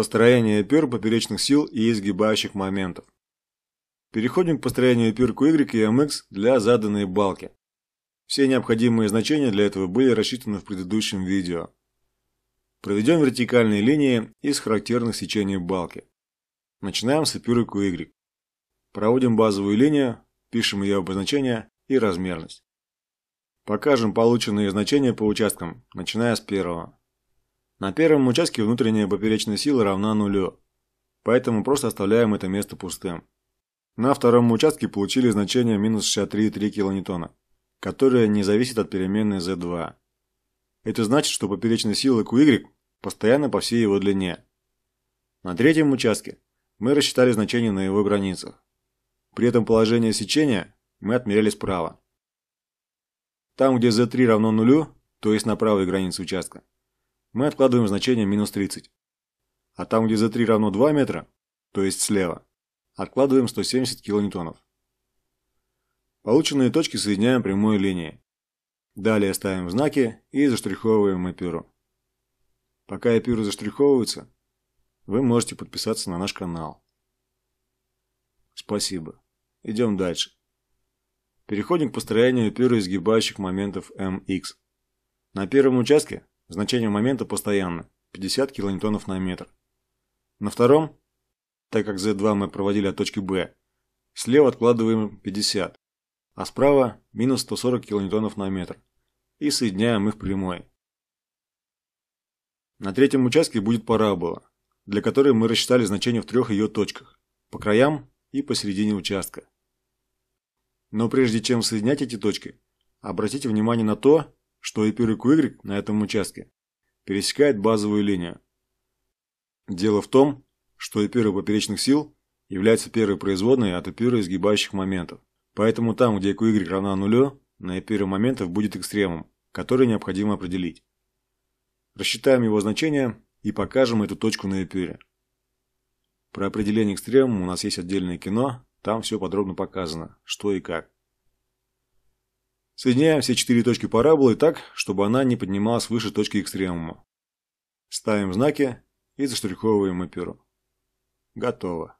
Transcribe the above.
построение пер поперечных сил и изгибающих моментов. Переходим к построению пер Y и MX для заданной балки. Все необходимые значения для этого были рассчитаны в предыдущем видео. Проведем вертикальные линии из характерных сечений балки. Начинаем с опирку Y. Проводим базовую линию, пишем ее обозначение и размерность. Покажем полученные значения по участкам, начиная с первого. На первом участке внутренняя поперечная сила равна нулю, поэтому просто оставляем это место пустым. На втором участке получили значение минус 63,3 килонитона, которое не зависит от переменной Z2. Это значит, что поперечная сила QY постоянно по всей его длине. На третьем участке мы рассчитали значение на его границах. При этом положение сечения мы отмеряли справа. Там, где Z3 равно нулю, то есть на правой границе участка, мы откладываем значение минус 30. А там, где z3 равно 2 метра, то есть слева, откладываем 170 килоньтонов. Полученные точки соединяем прямой линией. Далее ставим знаки и заштриховываем эпюру. Пока эпюры заштриховывается, вы можете подписаться на наш канал. Спасибо. Идем дальше. Переходим к построению эпюры изгибающих моментов МХ. На первом участке Значение момента постоянно. 50 килоньтонов на метр. На втором, так как Z2 мы проводили от точки B, слева откладываем 50, а справа минус 140 килоньтонов на метр. И соединяем их прямой. На третьем участке будет парабола, для которой мы рассчитали значение в трех ее точках, по краям и посередине участка. Но прежде чем соединять эти точки, обратите внимание на то, что и Y на этом участке пересекает базовую линию. Дело в том, что эпиры поперечных сил являются первой производной от эпира изгибающих моментов. Поэтому там, где QY равна нулю, на эпиры моментов будет экстремум, который необходимо определить. Рассчитаем его значение и покажем эту точку на эпире. Про определение экстремума у нас есть отдельное кино, там все подробно показано, что и как. Соединяем все четыре точки параболы так, чтобы она не поднималась выше точки экстремума. Ставим знаки и заштриховываем эперу. Готово.